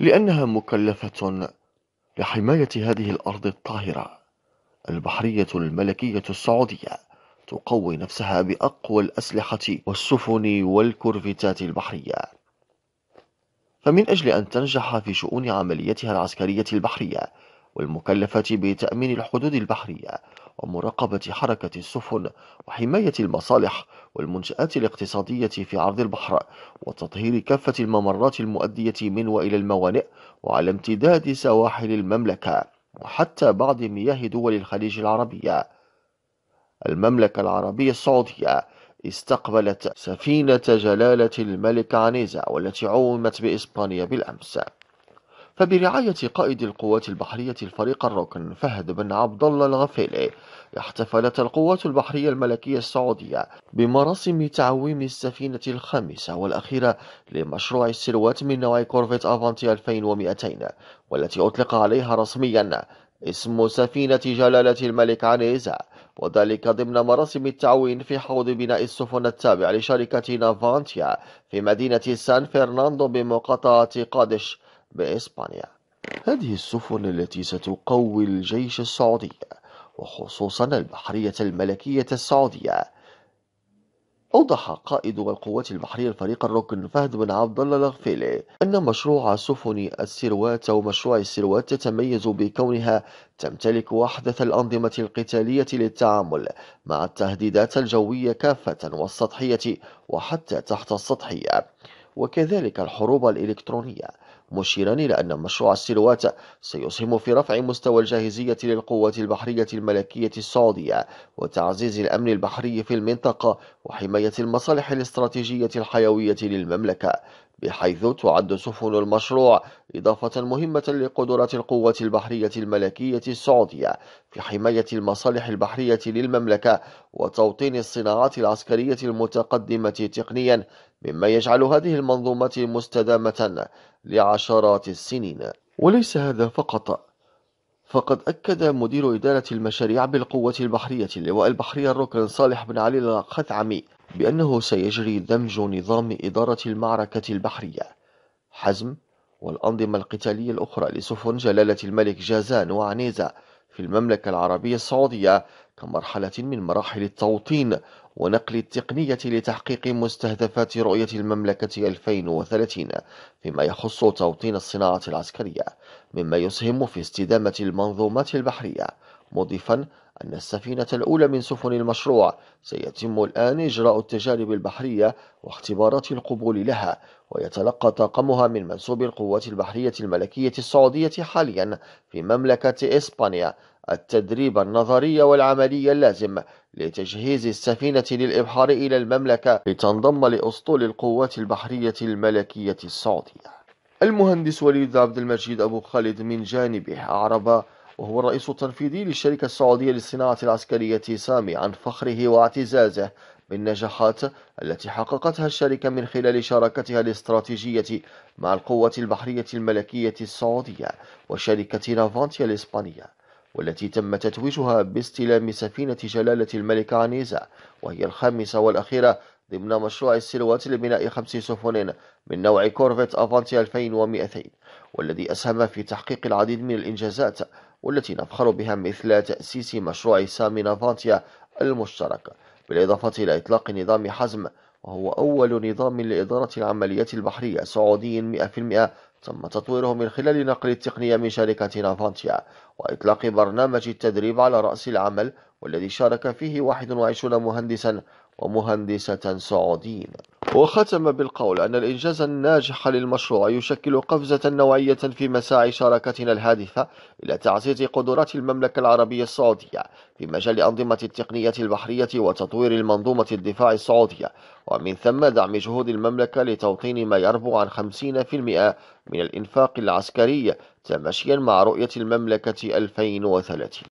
لأنها مكلفة لحماية هذه الأرض الطاهرة البحرية الملكية السعودية تقوي نفسها بأقوى الأسلحة والسفن والكورفتات البحرية فمن أجل أن تنجح في شؤون عمليتها العسكرية البحرية والمكلفة بتأمين الحدود البحرية ومراقبة حركة السفن وحماية المصالح والمنشآت الاقتصادية في عرض البحر وتطهير كافة الممرات المؤدية من وإلى الموانئ وعلى امتداد سواحل المملكة وحتى بعض مياه دول الخليج العربية المملكة العربية السعودية استقبلت سفينة جلالة الملك عنيزة والتي عومت بإسبانيا بالأمس فبرعاية قائد القوات البحرية الفريق الركن فهد بن عبد الله الغفيلي احتفلت القوات البحرية الملكية السعودية بمراسم تعويم السفينة الخامسة والأخيرة لمشروع السروات من نوع كورفيت أفانتي 2200 والتي أطلق عليها رسميا اسم سفينة جلالة الملك عنيزة وذلك ضمن مراسم التعوين في حوض بناء السفن التابع لشركة نافانتيا في مدينة سان فرناندو بمقاطعة قادش بإسبانيا هذه السفن التي ستقوي الجيش السعودي وخصوصا البحرية الملكية السعودية أوضح قائد القوات البحرية الفريق الركن فهد بن عبد الله الغفيلي أن مشروع سفن السروات أو مشروع السروات تتميز بكونها تمتلك أحدث الأنظمة القتالية للتعامل مع التهديدات الجوية كافة والسطحية وحتى تحت السطحية وكذلك الحروب الإلكترونية مشيرا إلى أن مشروع السلوات سيسهم في رفع مستوى الجاهزية للقوات البحرية الملكية السعودية وتعزيز الأمن البحري في المنطقة وحماية المصالح الاستراتيجية الحيوية للمملكة بحيث تعد سفن المشروع إضافة مهمة لقدرات القوة البحرية الملكية السعودية في حماية المصالح البحرية للمملكة وتوطين الصناعات العسكرية المتقدمة تقنيا مما يجعل هذه المنظومات مستدامة لعشرات السنين وليس هذا فقط فقد أكد مدير إدارة المشاريع بالقوة البحرية اللواء البحرية الركن صالح بن علي الخثعمي بأنه سيجري دمج نظام إدارة المعركة البحرية، حزم، والأنظمة القتالية الأخرى لسفن جلالة الملك جازان وعنيزة في المملكة العربية السعودية كمرحلة من مراحل التوطين ونقل التقنية لتحقيق مستهدفات رؤية المملكة 2030 فيما يخص توطين الصناعة العسكرية مما يسهم في استدامة المنظومات البحرية مضيفا أن السفينة الأولى من سفن المشروع سيتم الآن إجراء التجارب البحرية واختبارات القبول لها ويتلقى طاقمها من منسوب القوات البحرية الملكية السعودية حاليا في مملكة إسبانيا التدريب النظري والعملي اللازم لتجهيز السفينة للإبحار إلى المملكة لتنضم لأسطول القوات البحرية الملكية السعودية المهندس وليد عبد المجيد أبو خالد من جانبه أعرب وهو الرئيس التنفيذي للشركة السعودية للصناعة العسكرية سامي عن فخره واعتزازه بالنجاحات التي حققتها الشركة من خلال شراكتها الاستراتيجية مع القوة البحرية الملكية السعودية وشركة نافانتيا الإسبانية والتي تم تتويجها باستلام سفينة جلالة الملك عنيزة وهي الخامسة والأخيرة ضمن مشروع السلوات لبناء خمس سفن من نوع كورفيت أفانتي 2200 والذي أسهم في تحقيق العديد من الإنجازات والتي نفخر بها مثل تأسيس مشروع سامي نافانتيا المشترك بالإضافة إلى إطلاق نظام حزم وهو أول نظام لإدارة العمليات البحرية سعودي 100% تم تطويره من خلال نقل التقنية من شركة نافانتيا وإطلاق برنامج التدريب على رأس العمل والذي شارك فيه 21 مهندسا ومهندسة سعوديين وختم بالقول أن الإنجاز الناجح للمشروع يشكل قفزة نوعية في مساعي شراكتنا الهادفة إلى تعزيز قدرات المملكة العربية السعودية في مجال أنظمة التقنية البحرية وتطوير المنظومة الدفاع السعودية ومن ثم دعم جهود المملكة لتوطين ما يربو عن 50% من الإنفاق العسكري تماشيا مع رؤية المملكة 2030